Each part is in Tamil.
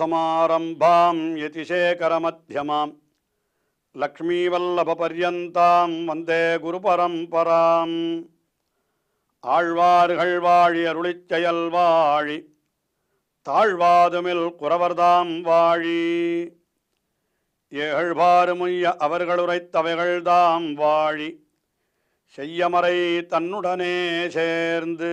समारम्भां यतिशेखरमध्यमां லக்ஷ்மீவல்லபர்யந்தாம் வந்தே குருபரம்பராம் ஆழ்வார்கள் வாழி அருளிச் வாழி தாழ்வாதுமில் குறவர்தாம் வாழி ஏழ்பாறுமுய்ய அவர்களுரைத்தவைகள்தாம் வாழி செய்யமறை தன்னுடனே சேர்ந்து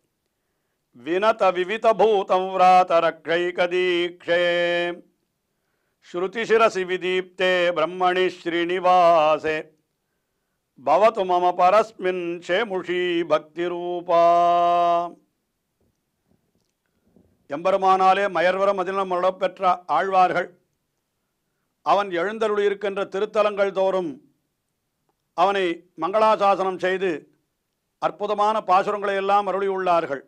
వినత వివితభూతం వ్రాతరక్షైకదీక్షే శృతిశిరసి విదీప్తే బ్రహ్మణి శ్రీనివాసే భవతు பரஸ்மின் சேமுஷி பக்தி ரூபா எம்பருமானாலே மயர்வரம் அதிலம் பெற்ற ஆழ்வார்கள் அவன் எழுந்தருள் இருக்கின்ற திருத்தலங்கள் தோறும் அவனை மங்களாசாசனம் செய்து அற்புதமான பாசுரங்களை எல்லாம் அருளியுள்ளார்கள்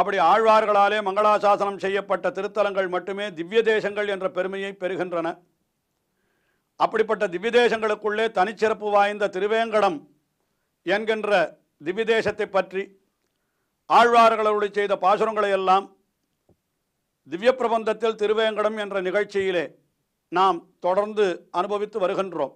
அப்படி ஆழ்வார்களாலே மங்களாசாசனம் செய்யப்பட்ட திருத்தலங்கள் மட்டுமே திவ்ய தேசங்கள் என்ற பெருமையை பெறுகின்றன அப்படிப்பட்ட திவ்ய தேசங்களுக்குள்ளே தனிச்சிறப்பு வாய்ந்த திருவேங்கடம் என்கின்ற திவ்ய தேசத்தை பற்றி ஆழ்வார்களோடு செய்த பாசுரங்களை எல்லாம் திவ்ய பிரபந்தத்தில் திருவேங்கடம் என்ற நிகழ்ச்சியிலே நாம் தொடர்ந்து அனுபவித்து வருகின்றோம்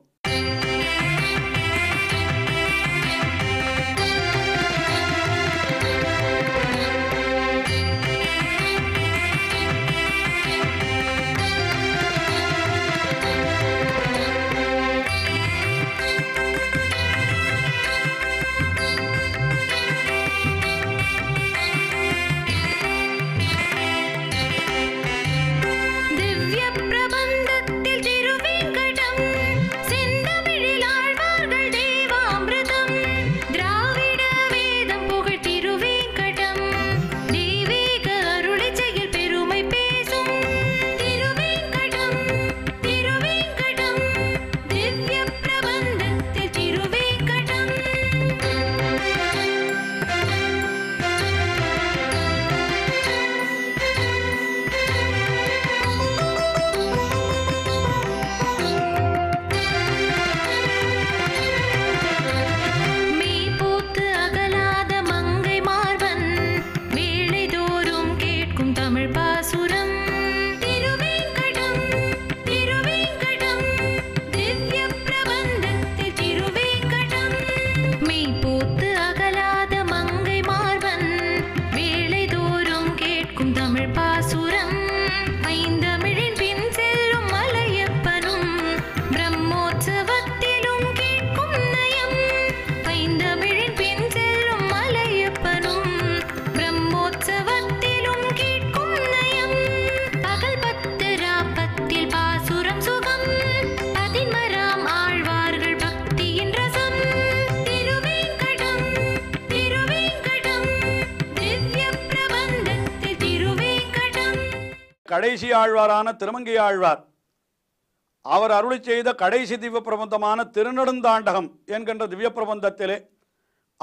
கடைசி ஆழ்வாரான திருமங்கை ஆழ்வார் அவர் அருளி செய்த கடைசி திவ்ய பிரபந்தமான திருநெடுந்தாண்டகம் என்கின்ற திவ்ய பிரபந்தத்திலே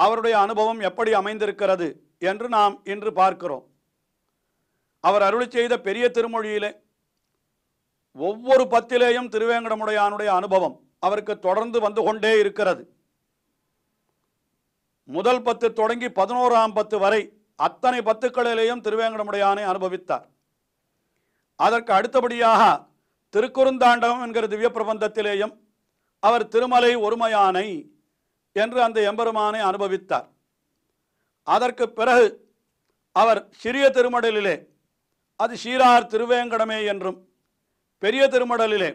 அவருடைய அனுபவம் எப்படி அமைந்திருக்கிறது என்று நாம் இன்று பார்க்கிறோம் அவர் அருளி செய்த பெரிய திருமொழியிலே ஒவ்வொரு பத்திலேயும் திருவேங்கடமுடையானுடைய அனுபவம் அவருக்கு தொடர்ந்து வந்து கொண்டே இருக்கிறது முதல் பத்து தொடங்கி பதினோராம் பத்து வரை அத்தனை பத்துக்களிலேயும் திருவேங்கடமுடையானை அனுபவித்தார் அதற்கு அடுத்தபடியாக திருக்குறுந்தாண்டகம் என்கிற திவ்ய பிரபந்தத்திலேயும் அவர் திருமலை ஒருமையானை என்று அந்த எம்பெருமானை அனுபவித்தார் அதற்கு பிறகு அவர் சிறிய திருமடலிலே அது சீரார் திருவேங்கடமே என்றும் பெரிய திருமடலிலே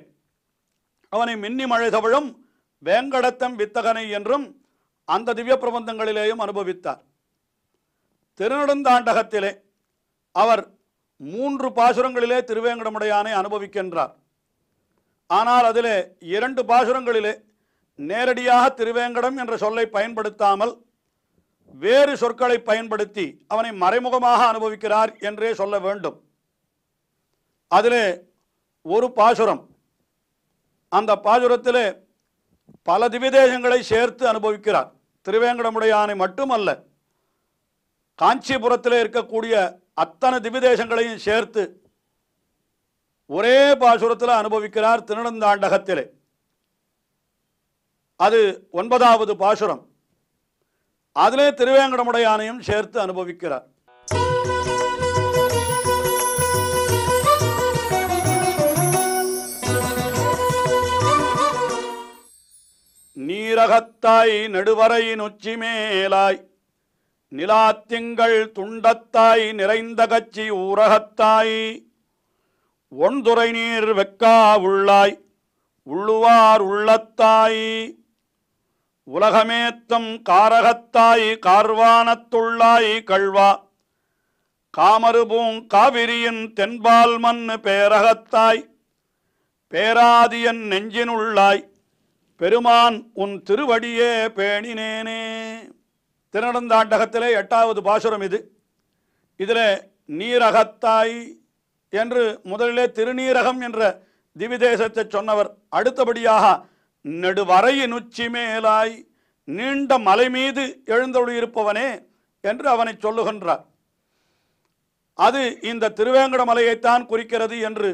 அவனை மின்னி மழை தவழும் வேங்கடத்தம் வித்தகனை என்றும் அந்த திவ்ய பிரபந்தங்களிலேயும் அனுபவித்தார் திருநெடுந்தாண்டகத்திலே அவர் மூன்று பாசுரங்களிலே திருவேங்கடமுடையானை அனுபவிக்கின்றார் ஆனால் அதிலே இரண்டு பாசுரங்களிலே நேரடியாக திருவேங்கடம் என்ற சொல்லை பயன்படுத்தாமல் வேறு சொற்களை பயன்படுத்தி அவனை மறைமுகமாக அனுபவிக்கிறார் என்றே சொல்ல வேண்டும் அதிலே ஒரு பாசுரம் அந்த பாசுரத்திலே பல திவிதேசங்களை சேர்த்து அனுபவிக்கிறார் திருவேங்கடமுடையானை மட்டுமல்ல காஞ்சிபுரத்தில் இருக்கக்கூடிய அத்தனை திவிதேசங்களையும் சேர்த்து ஒரே பாசுரத்தில் அனுபவிக்கிறார் திருநந்தாண்டகத்திலே அது ஒன்பதாவது பாசுரம் அதிலே திருவேங்கடமுடையானையும் சேர்த்து அனுபவிக்கிறார் நீரகத்தாய் நடுவரையின் உச்சி மேலாய் நிலாத்திங்கள் துண்டத்தாய் நிறைந்த கச்சி ஊரகத்தாய் ஒன்துரை நீர் வெக்கா உள்ளாய் உள்ளுவார் உள்ளத்தாய் உலகமேத்தம் காரகத்தாய் கார்வானத்துள்ளாய் கழ்வா காமருபூங் காவிரியின் தென்பால் மண் பேரகத்தாய் பேராதியன் நெஞ்சினுள்ளாய் பெருமான் உன் திருவடியே பேணினேனே திருநடந்தாண்டகத்திலே எட்டாவது பாசுரம் இது இதில் நீரகத்தாய் என்று முதலிலே திருநீரகம் என்ற திவிதேசத்தை சொன்னவர் அடுத்தபடியாக நெடுவரையின் உச்சி மேலாய் நீண்ட மலை மீது எழுந்தொழியிருப்பவனே என்று அவனை சொல்லுகின்றார் அது இந்த திருவேங்கட மலையைத்தான் குறிக்கிறது என்று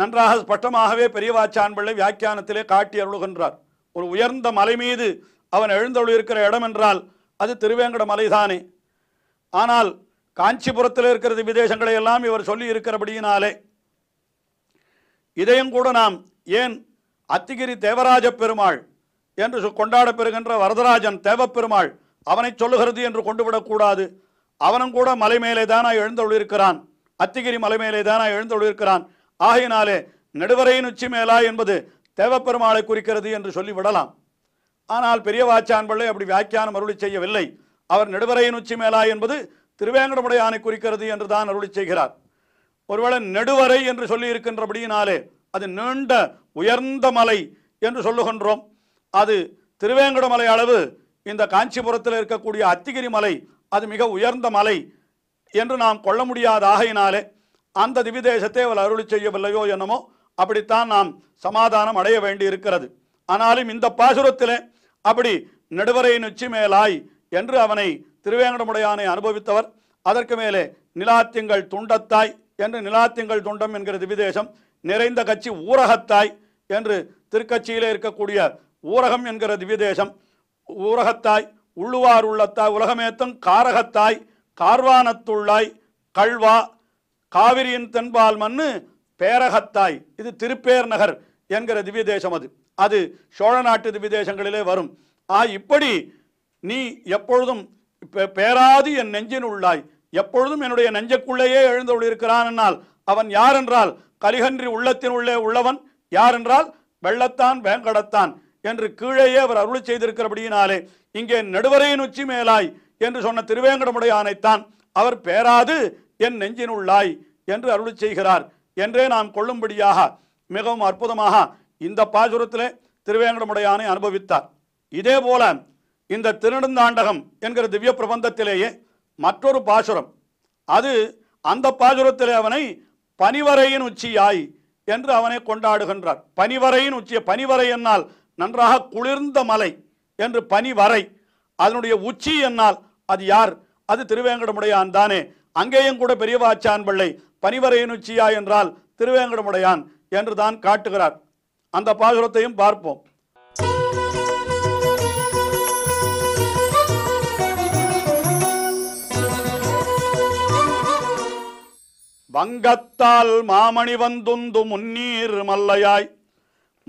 நன்றாக ஸ்பஷ்டமாகவே பெரியவாச்சான் பிள்ளை வியாக்கியானத்திலே காட்டி அருளுகின்றார் ஒரு உயர்ந்த மலை மீது அவன் எழுந்தொழியிருக்கிற இடம் என்றால் அது திருவேங்கட மலைதானே ஆனால் காஞ்சிபுரத்தில் இருக்கிறது விதேசங்களை எல்லாம் இவர் சொல்லி இருக்கிறபடியினாலே இதையும் கூட நாம் ஏன் அத்திகிரி தேவராஜ பெருமாள் என்று கொண்டாடப்பெறுகின்ற வரதராஜன் தேவப்பெருமாள் அவனை சொல்லுகிறது என்று கொண்டுவிடக்கூடாது அவனும் கூட மலை மேலே தானா எழுந்தொழிருக்கிறான் அத்திகிரி மலை மேலே தானா எழுந்தொழிருக்கிறான் ஆகையினாலே நெடுவரையின் உச்சி மேலா என்பது தேவப்பெருமாளை குறிக்கிறது என்று சொல்லிவிடலாம் ஆனால் வாச்சான் பிள்ளை அப்படி வியாக்கியானம் அருளி செய்யவில்லை அவர் நெடுவரையின் உச்சி மேலாய் என்பது திருவேங்கடமுடைய ஆணை குறிக்கிறது என்று தான் அருளி செய்கிறார் ஒருவேளை நெடுவரை என்று சொல்லி இருக்கின்றபடியினாலே அது நீண்ட உயர்ந்த மலை என்று சொல்லுகின்றோம் அது திருவேங்கட மலை அளவு இந்த காஞ்சிபுரத்தில் இருக்கக்கூடிய அத்திகிரி மலை அது மிக உயர்ந்த மலை என்று நாம் கொள்ள முடியாத ஆகையினாலே அந்த திவிதேசத்தை அவள் அருளி செய்யவில்லையோ என்னமோ அப்படித்தான் நாம் சமாதானம் அடைய வேண்டி இருக்கிறது ஆனாலும் இந்த பாசுரத்திலே அப்படி நடுவரை நொச்சி மேலாய் என்று அவனை திருவேங்கடமுடையானை அனுபவித்தவர் அதற்கு மேலே நிலாத்திங்கள் துண்டத்தாய் என்று நிலாத்திங்கள் துண்டம் என்கிற திவிதேசம் நிறைந்த கட்சி ஊரகத்தாய் என்று திருக்கட்சியிலே இருக்கக்கூடிய ஊரகம் என்கிற திவ்யதேசம் ஊரகத்தாய் உள்ளுவார் உள்ளத்தாய் உலகமேத்தும் காரகத்தாய் கார்வானத்துள்ளாய் கல்வா காவிரியின் தென்பால் மண்ணு பேரகத்தாய் இது திருப்பேர் நகர் என்கிற திவ்ய தேசம் அது அது சோழ நாட்டு திவ்ய தேசங்களிலே வரும் ஆ இப்படி நீ எப்பொழுதும் பேராது என் நெஞ்சின் உள்ளாய் எப்பொழுதும் என்னுடைய நெஞ்சக்குள்ளேயே கொள்ளிருக்கிறான் என்னால் அவன் யார் என்றால் கலிகன்றி உள்ளத்தின் உள்ளே உள்ளவன் யார் என்றால் வெள்ளத்தான் வேங்கடத்தான் என்று கீழேயே அவர் அருள் செய்திருக்கிறபடியினாலே இங்கே நடுவரையின் உச்சி மேலாய் என்று சொன்ன திருவேங்கடமுடைய ஆணைத்தான் அவர் பேராது என் நெஞ்சின் உள்ளாய் என்று அருள் செய்கிறார் என்றே நாம் கொள்ளும்படியாக மிகவும் அற்புதமாக இந்த பாசுரத்திலே திருவேங்கடமுடையானை அனுபவித்தார் இதே போல இந்த திருநெடுந்தாண்டகம் என்கிற திவ்ய பிரபந்தத்திலேயே மற்றொரு பாசுரம் அது அந்த பாசுரத்திலே அவனை பனிவரையின் உச்சியாய் என்று அவனை கொண்டாடுகின்றார் பனிவரையின் உச்சி பனிவரை என்னால் நன்றாக குளிர்ந்த மலை என்று பனிவரை அதனுடைய உச்சி என்னால் அது யார் அது திருவேங்கடமுடையான் தானே அங்கேயும் கூட பெரியவாச்சான் பிள்ளை பனிவரையின் உச்சியா என்றால் திருவேங்கடமுடையான் என்று தான் காட்டுகிறார் அந்த பாசுரத்தையும் பார்ப்போம் வங்கத்தால் மாமணி வந்துந்து முன்னீர் மல்லையாய்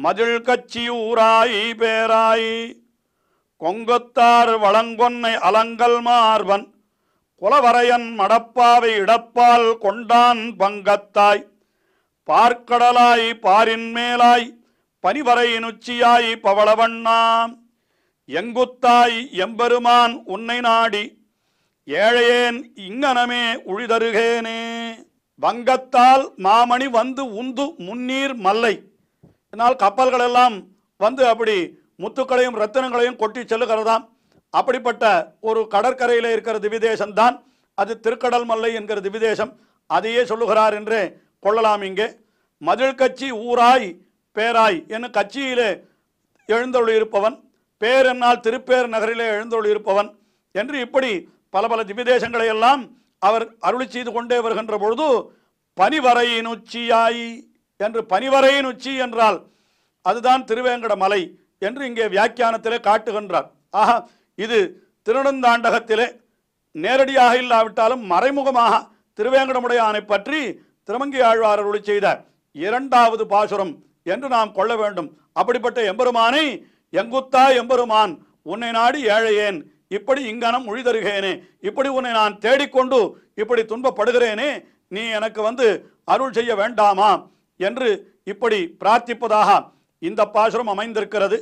மதில் ஊராய் பேராய் கொங்கத்தார் வளங்கொன்னை அலங்கல் மார்வன் குலவரையன் மடப்பாவை இடப்பால் கொண்டான் பங்கத்தாய் பார்க்கடலாய் பாரின் மேலாய் பனிவரையின் உச்சியாய் பவளவண்ணாம் எங்குத்தாய் எம்பெருமான் உன்னை நாடி ஏழையேன் இங்கனமே உழிதருகேனே வங்கத்தால் மாமணி வந்து உந்து முன்னீர் மல்லை இதனால் கப்பல்கள் எல்லாம் வந்து அப்படி முத்துக்களையும் ரத்தினங்களையும் கொட்டி செல்லுகிறதாம் அப்படிப்பட்ட ஒரு கடற்கரையில் இருக்கிற திவிதேசம்தான் அது திருக்கடல் மல்லை என்கிற திவிதேசம் அதையே சொல்லுகிறார் என்று கொள்ளலாம் இங்கே மதில் கட்சி ஊராய் பேராய் என்னும் கட்சியிலே எழுந்தொழியிருப்பவன் பேரென்னால் திருப்பேர் நகரிலே எழுந்தொழியிருப்பவன் என்று இப்படி பல பல திவிதேசங்களை எல்லாம் அவர் அருளி செய்து கொண்டே வருகின்ற பொழுது பனிவரையின் உச்சியாய் என்று பனிவரையின் உச்சி என்றால் அதுதான் திருவேங்கட மலை என்று இங்கே வியாக்கியானத்திலே காட்டுகின்றார் ஆக இது திருநந்தாண்டகத்திலே நேரடியாக இல்லாவிட்டாலும் மறைமுகமாக திருவேங்கடமுடைய ஆணை பற்றி திருமங்கி ஆழ்வார் அருளி செய்த இரண்டாவது பாசுரம் என்று நாம் கொள்ள வேண்டும் அப்படிப்பட்ட எம்பெருமானை எங்குத்தா எம்பெருமான் உன்னை நாடி ஏழையேன் இப்படி இங்கனம் உழிதருகேனே இப்படி உன்னை நான் தேடிக்கொண்டு இப்படி துன்பப்படுகிறேனே நீ எனக்கு வந்து அருள் செய்ய வேண்டாமா என்று இப்படி பிரார்த்திப்பதாக இந்த பாசுரம் அமைந்திருக்கிறது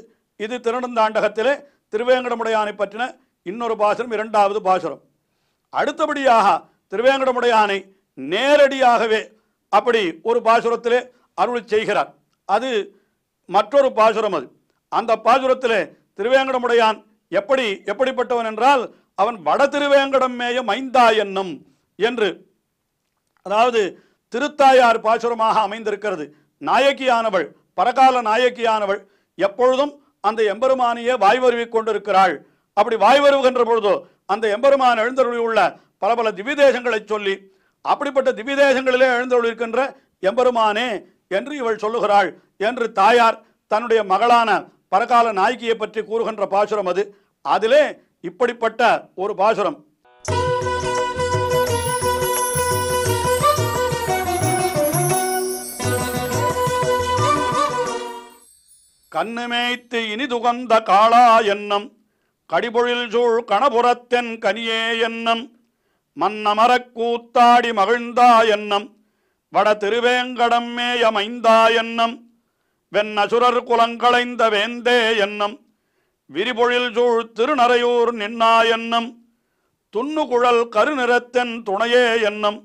இது திருநந்தாண்டகத்திலே திருவேங்கடமுடையானை பற்றின இன்னொரு பாசுரம் இரண்டாவது பாசுரம் அடுத்தபடியாக திருவேங்கடமுடையானை நேரடியாகவே அப்படி ஒரு பாசுரத்தில் அருள் செய்கிறார் அது மற்றொரு பாசுரம் அது அந்த பாசுரத்தில் திருவேங்கடமுடையான் எப்படி எப்படிப்பட்டவன் என்றால் அவன் வட திருவேங்கடம் மேயம் மைந்தா என்னும் என்று அதாவது திருத்தாயார் பாசுரமாக அமைந்திருக்கிறது நாயக்கியானவள் பரகால நாயக்கியானவள் எப்பொழுதும் அந்த வாய் வாய்வருவி கொண்டிருக்கிறாள் அப்படி வாய்வருவுகின்ற பொழுதோ அந்த எம்பெருமான் எழுந்தருளி உள்ள பல பல திவ்யதேசங்களை சொல்லி அப்படிப்பட்ட திவ்ய தேசங்களிலே இருக்கின்ற எம்பெருமானே என்று இவள் சொல்லுகிறாள் என்று தாயார் தன்னுடைய மகளான பரகால நாய்க்கியை பற்றி கூறுகின்ற பாசுரம் அது அதிலே இப்படிப்பட்ட ஒரு பாசுரம் கண்ணுமேய்த்து துகந்த காளா எண்ணம் கடிபொழில் சூழ் கணபுரத்தென் கனியே எண்ணம் மன்னமரக் கூத்தாடி மகிழ்ந்தா என்னம் வட திருவேங்கடம் மேயமைந்தா என்னம் வெண்ணசுரர் குலங்களைந்த வேந்தே என்னம் விரிபொழில் சூழ் திருநறையூர் நின்னா என்னம் துண்ணுகுழல் கருநிறத்தென் துணையே என்னம்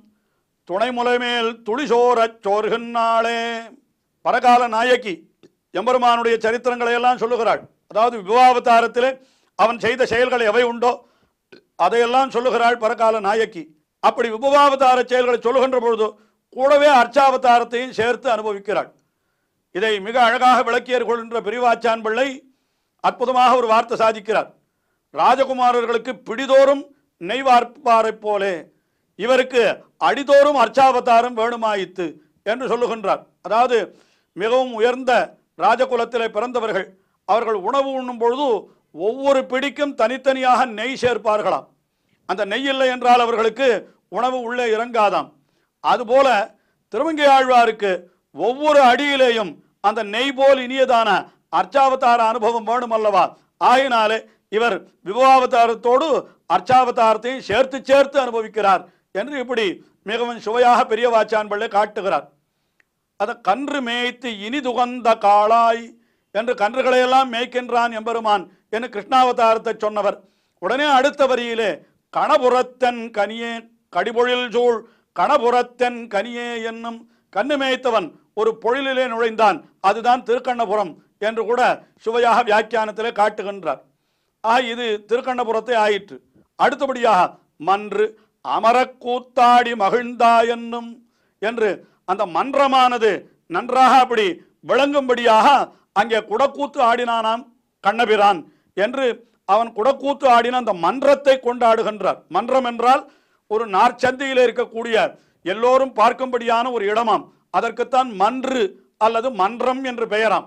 துணைமுலைமேல் துளிசோரச் சோர்கின்றாளே பரகால நாயகி எம்பெருமானுடைய சரித்திரங்களையெல்லாம் சொல்லுகிறாள் அதாவது விவாவதாரத்தில் அவன் செய்த செயல்கள் எவை உண்டோ அதையெல்லாம் சொல்லுகிறாள் பரகால நாயக்கி அப்படி உபவாவதார செயல்களை சொல்லுகின்ற பொழுது கூடவே அர்ச்சாவதாரத்தையும் சேர்த்து அனுபவிக்கிறாள் இதை மிக அழகாக விளக்கியர்கள் கொள்கின்ற பிரிவாச்சான் பிள்ளை அற்புதமாக ஒரு வார்த்தை சாதிக்கிறார் ராஜகுமாரர்களுக்கு பிடிதோறும் நெய்வார்ப்பாரை போலே இவருக்கு அடிதோறும் அர்ச்சாவதாரம் வேணுமாயித்து என்று சொல்லுகின்றார் அதாவது மிகவும் உயர்ந்த ராஜகுலத்திலே பிறந்தவர்கள் அவர்கள் உணவு உண்ணும் பொழுது ஒவ்வொரு பிடிக்கும் தனித்தனியாக நெய் சேர்ப்பார்களாம் அந்த நெய் இல்லை என்றால் அவர்களுக்கு உணவு உள்ளே இறங்காதாம் அதுபோல திருமங்கி ஆழ்வாருக்கு ஒவ்வொரு அடியிலேயும் அந்த நெய் போல் இனியதான அர்ச்சாவதார அனுபவம் வேணும் அல்லவா ஆகினாலே இவர் விபவாவதாரத்தோடு அர்ச்சாவதாரத்தையும் சேர்த்து சேர்த்து அனுபவிக்கிறார் என்று இப்படி மிகவும் சுவையாக பெரிய வாச்சான் பிள்ளை காட்டுகிறார் அதை கன்று மேய்த்து இனி துகந்த காளாய் என்று கன்றுகளையெல்லாம் மேய்க்கின்றான் எம்பெருமான் என்று கிருஷ்ணாவதாரத்தை சொன்னவர் உடனே அடுத்த வரியிலே கணபுரத்தன் கனியே கடிபொழில் சூழ் கணபுரத்தன் கனியே என்னும் கண்ணுமேய்த்தவன் ஒரு பொழிலே நுழைந்தான் அதுதான் திருக்கண்ணபுரம் என்று கூட சுவையாக வியாக்கியானத்திலே காட்டுகின்றார் ஆக இது திருக்கண்ணபுரத்தை ஆயிற்று அடுத்தபடியாக மன்று அமரக்கூத்தாடி மகிழ்ந்தா என்னும் என்று அந்த மன்றமானது நன்றாக அப்படி விளங்கும்படியாக அங்கே குடக்கூத்து ஆடினானாம் கண்ணபிரான் என்று அவன் குடக்கூத்து ஆடின அந்த மன்றத்தை கொண்டாடுகின்றார் மன்றம் என்றால் ஒரு நார்ச்சந்தியில் இருக்கக்கூடிய எல்லோரும் பார்க்கும்படியான ஒரு இடமாம் அதற்குத்தான் மன்று அல்லது மன்றம் என்று பெயராம்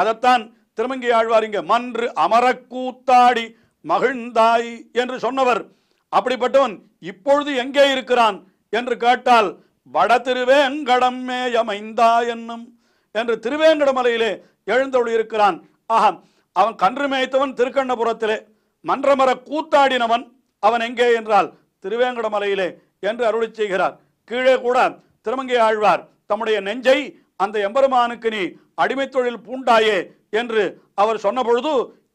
அதைத்தான் திருமங்கி ஆழ்வார் இங்கே மன்று அமரக்கூத்தாடி மகிழ்ந்தாய் என்று சொன்னவர் அப்படிப்பட்டவன் இப்பொழுது எங்கே இருக்கிறான் என்று கேட்டால் வட திருவேங்கடம் மேயமைந்தா என்னும் என்று திருவேங்கடமலையிலே எழுந்தொழி இருக்கிறான் ஆஹா அவன் கன்று மேய்த்தவன் திருக்கண்ணபுரத்திலே மன்றமர கூத்தாடினவன் அவன் எங்கே என்றால் திருவேங்கடமலையிலே என்று அருளி செய்கிறார் கீழே கூட திருமங்கை ஆழ்வார் தம்முடைய நெஞ்சை அந்த எம்பெருமானுக்கு நீ அடிமை தொழில் பூண்டாயே என்று அவர் சொன்ன பொழுது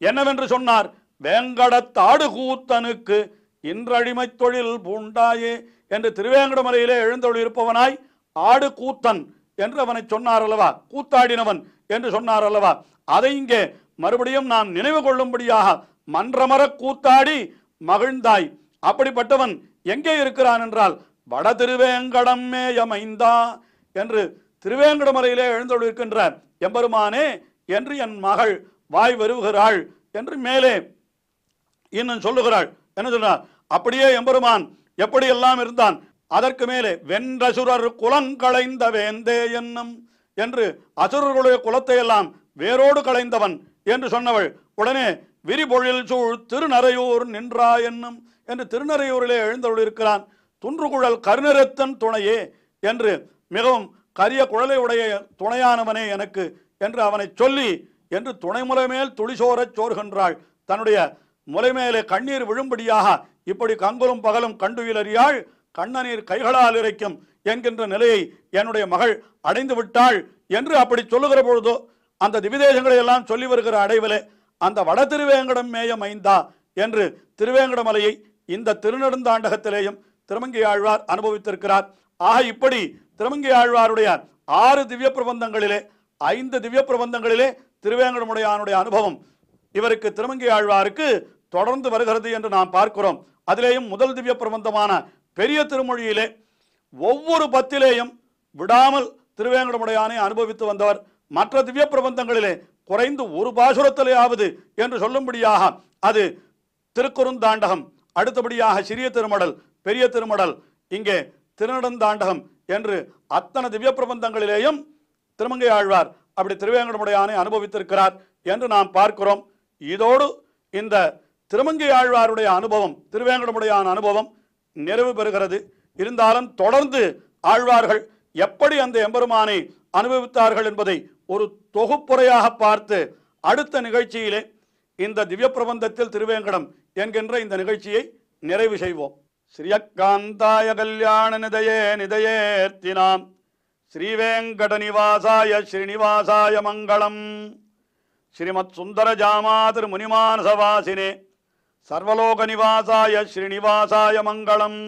என்னவென்று சொன்னார் வேங்கடத்தாடு கூத்தனுக்கு இன்றடிமை தொழில் பூண்டாயே என்று திருவேங்கடமலையிலே இருப்பவனாய் ஆடு கூத்தன் என்று அவனை சொன்னார் அல்லவா கூத்தாடினவன் என்று சொன்னார் அல்லவா அதை இங்கே மறுபடியும் நான் நினைவு கொள்ளும்படியாக மன்றமர கூத்தாடி மகிழ்ந்தாய் அப்படிப்பட்டவன் எங்கே இருக்கிறான் என்றால் வட திருவேங்கடம் மேயமைந்தா என்று திருவேங்கடமரையிலே எழுந்தொழிருக்கின்ற எம்பெருமானே என்று என் மகள் வாய் வருகிறாள் என்று மேலே இன்னும் சொல்லுகிறாள் என்ன சொன்னார் அப்படியே எம்பெருமான் எப்படியெல்லாம் இருந்தான் அதற்கு மேலே வென்றசுரர் களைந்த வேந்தே என்னும் என்று அசுரர்களுடைய குலத்தை எல்லாம் வேரோடு களைந்தவன் என்று சொன்னவள் உடனே விரிபொழில் சூழ் திருநறையூர் நின்றா என்னும் என்று திருநறையூரிலே எழுந்தவள் இருக்கிறான் துன்றுகுழல் கருநிறத்தன் துணையே என்று மிகவும் கரிய குழலை உடைய துணையானவனே எனக்கு என்று அவனை சொல்லி என்று துணை முலைமேல் துளிசோரச் சோர்கின்றாள் தன்னுடைய முலைமேலே கண்ணீர் விழும்படியாக இப்படி கங்குலும் பகலும் கண்டுயிலறியாள் கண்ணநீர் கைகளால் இறைக்கும் என்கின்ற நிலையை என்னுடைய மகள் அடைந்து விட்டாள் என்று அப்படி சொல்லுகிற பொழுதோ அந்த திவிதேசங்களை எல்லாம் சொல்லி வருகிற அடைவிலே அந்த வட திருவேங்கடம் மேயம் ஐந்தா என்று திருவேங்கடமலையை இந்த திருநெடுந்தாண்டகத்திலேயும் திருமங்கி ஆழ்வார் அனுபவித்திருக்கிறார் ஆக இப்படி திருமங்கி ஆழ்வாருடைய ஆறு திவ்ய பிரபந்தங்களிலே ஐந்து திவ்ய பிரபந்தங்களிலே திருவேங்கடமுடையானுடைய அனுபவம் இவருக்கு திருமங்கி ஆழ்வாருக்கு தொடர்ந்து வருகிறது என்று நாம் பார்க்கிறோம் அதிலேயும் முதல் திவ்ய பிரபந்தமான பெரிய திருமொழியிலே ஒவ்வொரு பத்திலேயும் விடாமல் திருவேங்கடமுடையானை அனுபவித்து வந்தவர் மற்ற திவ்ய பிரபந்தங்களிலே குறைந்து ஒரு பாசுரத்திலேயாவது என்று சொல்லும்படியாக அது திருக்குறுந்தாண்டகம் அடுத்தபடியாக சிறிய திருமடல் பெரிய திருமடல் இங்கே திருநடந்தாண்டகம் என்று அத்தனை திவ்ய பிரபந்தங்களிலேயும் திருமங்கை ஆழ்வார் அப்படி திருவேங்கடமுடையானை அனுபவித்திருக்கிறார் என்று நாம் பார்க்கிறோம் இதோடு இந்த திருமங்கை ஆழ்வாருடைய அனுபவம் திருவேங்கடமுடையான அனுபவம் நிறைவு பெறுகிறது இருந்தாலும் தொடர்ந்து ஆழ்வார்கள் எப்படி அந்த எம்பெருமானை அனுபவித்தார்கள் என்பதை ஒரு தொகுப்புறையாக பார்த்து அடுத்த நிகழ்ச்சியிலே இந்த திவ்ய பிரபந்தத்தில் திருவேங்கடம் என்கின்ற இந்த நிகழ்ச்சியை நிறைவு செய்வோம் ஸ்ரீயக்காந்தாய கல்யாண நிதையே நிதையேர்த்தினாம் நிவாசாய ஸ்ரீனிவாசாய மங்களம் ஸ்ரீமத் சுந்தர ஜாமாதிரு முனிமானசவாசினே சர்வலோக நிவாசாய ஸ்ரீனிவாசாய மங்களம்